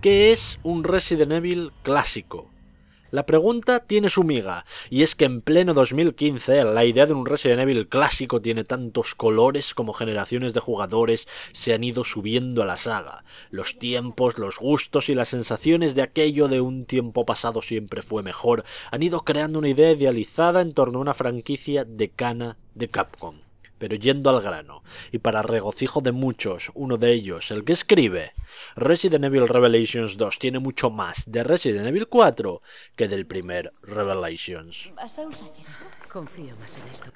¿Qué es un Resident Evil clásico? La pregunta tiene su miga, y es que en pleno 2015 la idea de un Resident Evil clásico tiene tantos colores como generaciones de jugadores se han ido subiendo a la saga. Los tiempos, los gustos y las sensaciones de aquello de un tiempo pasado siempre fue mejor han ido creando una idea idealizada en torno a una franquicia decana de Capcom pero yendo al grano, y para regocijo de muchos, uno de ellos, el que escribe, Resident Evil Revelations 2 tiene mucho más de Resident Evil 4 que del primer Revelations.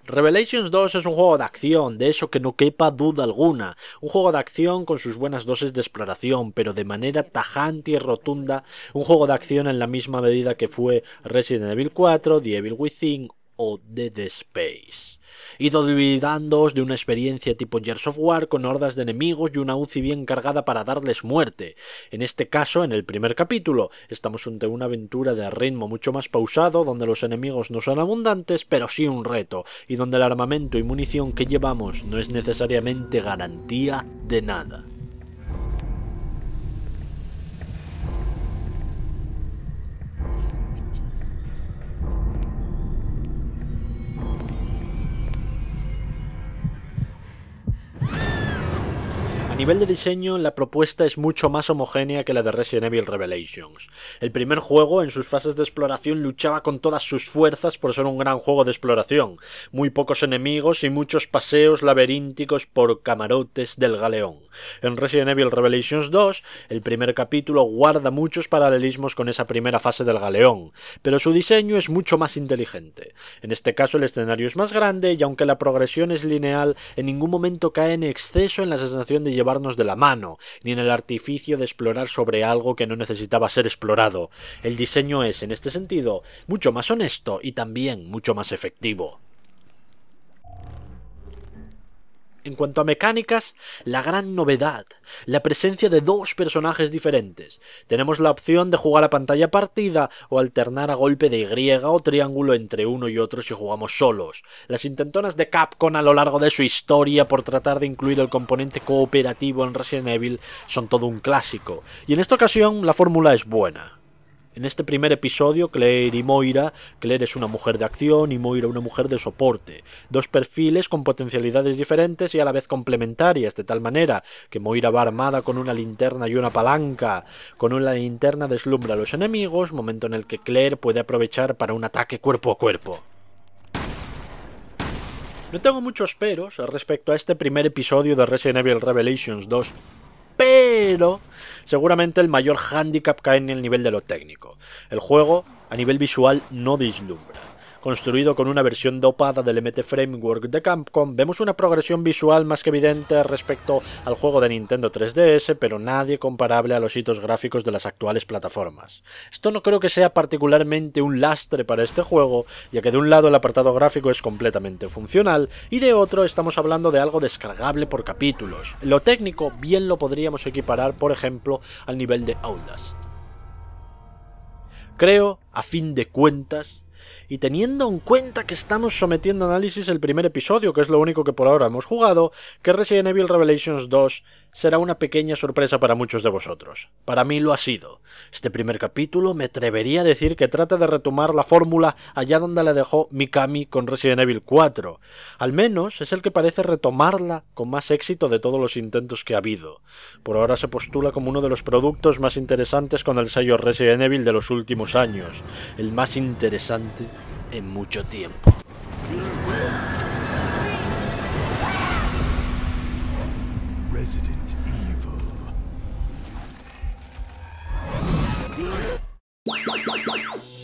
Revelations 2 es un juego de acción, de eso que no quepa duda alguna. Un juego de acción con sus buenas dosis de exploración, pero de manera tajante y rotunda. Un juego de acción en la misma medida que fue Resident Evil 4, The Evil Within o Dead Space ido olvidándoos de una experiencia tipo Gears of War con hordas de enemigos y una UCI bien cargada para darles muerte. En este caso, en el primer capítulo, estamos ante una aventura de ritmo mucho más pausado, donde los enemigos no son abundantes, pero sí un reto, y donde el armamento y munición que llevamos no es necesariamente garantía de nada. nivel de diseño, la propuesta es mucho más homogénea que la de Resident Evil Revelations. El primer juego, en sus fases de exploración, luchaba con todas sus fuerzas por ser un gran juego de exploración, muy pocos enemigos y muchos paseos laberínticos por camarotes del galeón. En Resident Evil Revelations 2, el primer capítulo guarda muchos paralelismos con esa primera fase del galeón, pero su diseño es mucho más inteligente. En este caso el escenario es más grande y aunque la progresión es lineal, en ningún momento cae en exceso en la sensación de llevar de la mano, ni en el artificio de explorar sobre algo que no necesitaba ser explorado. El diseño es, en este sentido, mucho más honesto y también mucho más efectivo. En cuanto a mecánicas, la gran novedad, la presencia de dos personajes diferentes. Tenemos la opción de jugar a pantalla partida o alternar a golpe de Y o triángulo entre uno y otro si jugamos solos. Las intentonas de Capcom a lo largo de su historia por tratar de incluir el componente cooperativo en Resident Evil son todo un clásico, y en esta ocasión la fórmula es buena. En este primer episodio, Claire y Moira, Claire es una mujer de acción y Moira una mujer de soporte, dos perfiles con potencialidades diferentes y a la vez complementarias, de tal manera que Moira va armada con una linterna y una palanca, con una linterna deslumbra a los enemigos, momento en el que Claire puede aprovechar para un ataque cuerpo a cuerpo. No tengo muchos peros respecto a este primer episodio de Resident Evil Revelations 2, pero seguramente el mayor hándicap cae en el nivel de lo técnico. El juego, a nivel visual, no dislumbra construido con una versión dopada del MT Framework de Capcom, vemos una progresión visual más que evidente respecto al juego de Nintendo 3DS, pero nadie comparable a los hitos gráficos de las actuales plataformas. Esto no creo que sea particularmente un lastre para este juego, ya que de un lado el apartado gráfico es completamente funcional, y de otro estamos hablando de algo descargable por capítulos. Lo técnico bien lo podríamos equiparar, por ejemplo, al nivel de Outlast. Creo, a fin de cuentas, y teniendo en cuenta que estamos sometiendo a análisis el primer episodio, que es lo único que por ahora hemos jugado, que Resident Evil Revelations 2 será una pequeña sorpresa para muchos de vosotros. Para mí lo ha sido. Este primer capítulo me atrevería a decir que trata de retomar la fórmula allá donde la dejó Mikami con Resident Evil 4. Al menos es el que parece retomarla con más éxito de todos los intentos que ha habido. Por ahora se postula como uno de los productos más interesantes con el sello Resident Evil de los últimos años. El más interesante en mucho tiempo. Bye-bye-bye-bye!